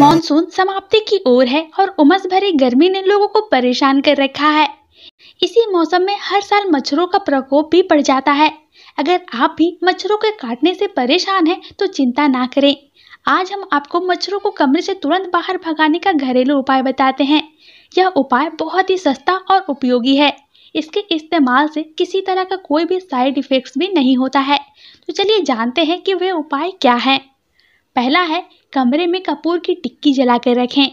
Monsoon समाप्ति की ओर है और उमस भरी गर्मी ने लोगों को परेशान कर रखा है इसी मौसम में हर साल मच्छरों का प्रकोप भी बढ़ जाता है अगर आप भी मच्छरों के काटने से परेशान हैं तो चिंता ना करें आज हम आपको मच्छरों को कमरे से तुरंत बाहर भगाने का घरेलू उपाय बताते हैं यह उपाय बहुत ही सस्ता और उपयोगी है इसके इस्तेमाल से किसी तरह का कोई भी साइड इफेक्ट्स भी नहीं होता है तो चलिए जानते हैं कि वे उपाय क्या है पहला है कमरे में कपूर की टिक्की जला कर रखें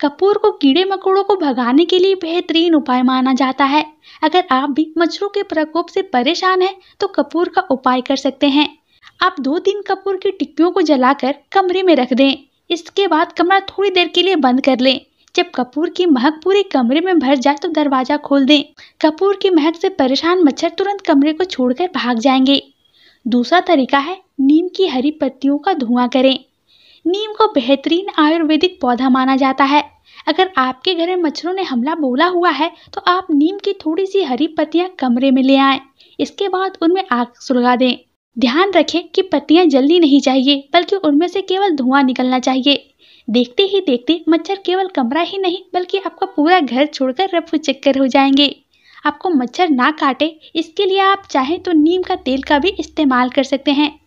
कपूर को कीड़े मकोड़ों को भगाने के लिए बेहतरीन उपाय माना जाता है अगर आप भी मच्छरों के प्रकोप से परेशान हैं तो कपूर का उपाय कर सकते हैं आप दो तीन कपूर की टिक्कियों को जलाकर कमरे में रख दें इसके बाद कमरा थोड़ी देर के लिए बंद कर लें जब कपूर की महक पूरे कमरे में भर जाए तो दरवाजा खोल दें कपूर की महक से परेशान मच्छर तुरंत कमरे को छोड़कर भाग जाएंगे दूसरा तरीका है नीम की हरी पत्तियों का धुआं करें नीम को बेहतरीन आयुर्वेदिक पौधा माना जाता है अगर आपके घर में मच्छरों ने हमला बोला हुआ है तो आप नीम की थोड़ी सी हरी पत्तियां कमरे में ले आएं। इसके बाद उनमें आग सुलगा दें ध्यान रखें कि पत्तियां जलनी नहीं चाहिए बल्कि उनमें से केवल धुआं निकलना चाहिए देखते ही देखते मच्छर केवल कमरा ही नहीं बल्कि आपका पूरा घर छोड़कर रफ चक्कर हो जाएंगे आपको मच्छर ना काटे इसके लिए आप चाहें तो नीम का तेल का भी इस्तेमाल कर सकते हैं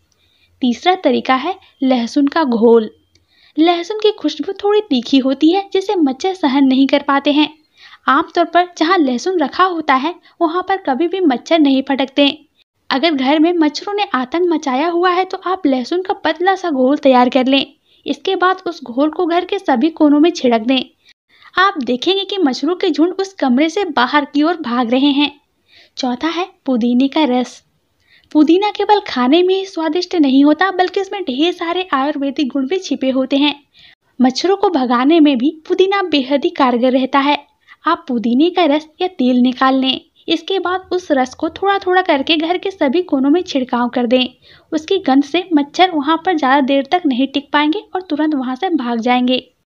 तीसरा तरीका है लहसुन का घोल लहसुन की खुशबू थोड़ी तीखी होती है जिसे मच्छर सहन नहीं कर पाते हैं आमतौर पर जहाँ लहसुन रखा होता है वहाँ पर कभी भी मच्छर नहीं फटकते अगर घर में मच्छरों ने आतंक मचाया हुआ है तो आप लहसुन का पतला सा घोल तैयार कर लें इसके बाद उस घोल को घर के सभी कोनों में छिड़क दें आप देखेंगे कि मच्छरों के झुंड उस कमरे से बाहर की ओर भाग रहे हैं चौथा है पुदीने का रस पुदीना केवल खाने में ही स्वादिष्ट नहीं होता बल्कि इसमें ढेर सारे आयुर्वेदिक गुण भी छिपे होते हैं मच्छरों को भगाने में भी पुदीना बेहद ही कारगर रहता है आप पुदीने का रस या तेल निकाल लें इसके बाद उस रस को थोड़ा थोड़ा करके घर के सभी कोनों में छिड़काव कर दें उसकी गंध से मच्छर वहाँ पर ज़्यादा देर तक नहीं टिक पाएंगे और तुरंत वहाँ से भाग जाएंगे